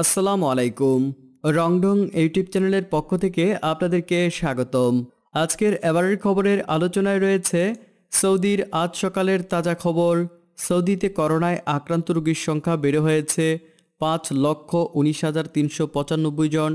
আসসালামু আলাইকুম রংডং ইউটিউব চ্যানেলের পক্ষ থেকে আপনাদেরকে স্বাগতম আজকের এবারের খবরের আলোচনায় রয়েছে সৌদির আজ সকালের তাজা খবর সৌদিতে করোনায় আক্রান্ত রোগীর সংখ্যা বেড়ে হয়েছে পাঁচ লক্ষ উনিশ হাজার তিনশো পঁচানব্বই জন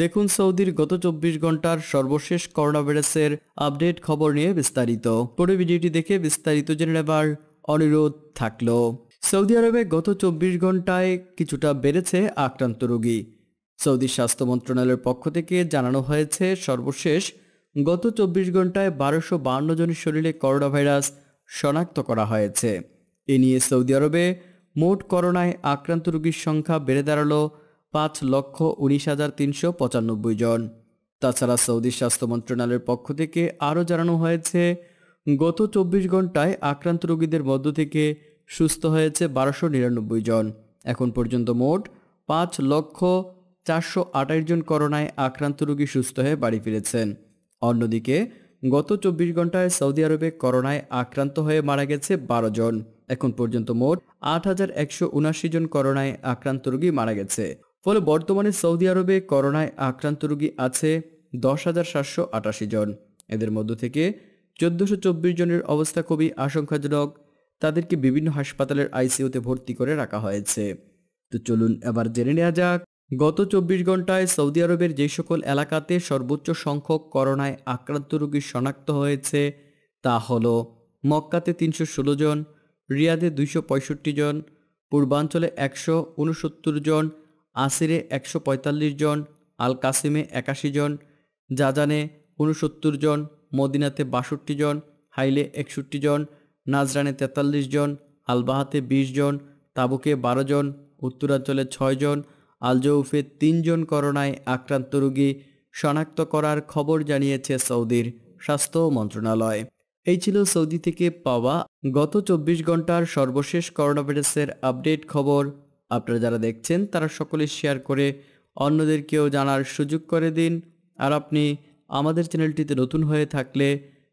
দেখুন সৌদির গত চব্বিশ ঘন্টার সর্বশেষ করোনা ভাইরাসের আপডেট খবর নিয়ে বিস্তারিত পরে ভিডিওটি দেখে বিস্তারিত জেনে নেবার অনুরোধ থাকলো সৌদি আরবে গত চব্বিশ ঘন্টায় কিছুটা বেড়েছে আক্রান্ত রোগী সৌদি স্বাস্থ্য মন্ত্রণালয়ের পক্ষ থেকে জানানো হয়েছে সর্বশেষ গত চব্বিশ ঘন্টায় বারোশো বান্ন জনের শরীরে করোনা ভাইরাস শনাক্ত করা হয়েছে এ নিয়ে সৌদি আরবে মোট করোনায় আক্রান্ত রোগীর সংখ্যা বেড়ে দাঁড়ালো পাঁচ লক্ষ উনিশ হাজার তিনশো পঁচানব্বই জন তাছাড়া সৌদি স্বাস্থ্য মন্ত্রণালয়ের পক্ষ থেকে আরও জানানো হয়েছে গত চব্বিশ ঘন্টায় আক্রান্ত রোগীদের মধ্য থেকে সুস্থ হয়েছে বারোশো নিরানব্বই জন এখন পর্যন্ত মোট পাঁচ লক্ষ চারশো আঠাশ জন করোনায় আক্রান্ত রোগী সুস্থ হয়ে বাড়ি ফিরেছেন অন্যদিকে গত চব্বিশ ঘন্টায় সৌদি আরবে করোনায় আক্রান্ত হয়ে মারা গেছে বারো জন এখন পর্যন্ত মোট আট হাজার একশো উনাশি জন করোনায় আক্রান্ত রোগী মারা গেছে ফলে বর্তমানে সৌদি আরবে করোনায় আক্রান্ত রোগী আছে দশ হাজার সাতশো আটাশি জন এদের মধ্য থেকে চোদ্দশো চব্বিশ জনের অবস্থা খুবই আশঙ্কাজনক তাদেরকে বিভিন্ন হাসপাতালের আইসিউতে ভর্তি করে রাখা হয়েছে তো চলুন এবার জেনে নেওয়া যাক গত চব্বিশ ঘন্টায় সৌদি আরবের যে সকল এলাকাতে সর্বোচ্চ সংখ্যক করোনায় আক্রান্ত রোগী শনাক্ত হয়েছে তা হল মক্কাতে তিনশো ষোলো জন রিয়াদে দুইশো পঁয়ষট্টি জন পূর্বাঞ্চলে একশো উনসত্তর জন আসিরে একশো পঁয়তাল্লিশ জন আল কাসিমে একাশি জন জাজানে উনসত্তর জন মদিনাতে বাষট্টি জন হাইলে একষট্টি জন নাজরানে তেতাল্লিশ জন আলবাহাতে ২০ জন তাবুকে ১২ জন উত্তরাঞ্চলে ৬ জন আলজৌফে তিনজন করোনায় আক্রান্ত রোগী শনাক্ত করার খবর জানিয়েছে সৌদির স্বাস্থ্য মন্ত্রণালয় এই ছিল সৌদি থেকে পাওয়া গত চব্বিশ ঘন্টার সর্বশেষ করোনাভাইরাসের আপডেট খবর আপনারা যারা দেখছেন তারা সকলে শেয়ার করে অন্যদেরকেও জানার সুযোগ করে দিন আর আপনি আমাদের চ্যানেলটিতে নতুন হয়ে থাকলে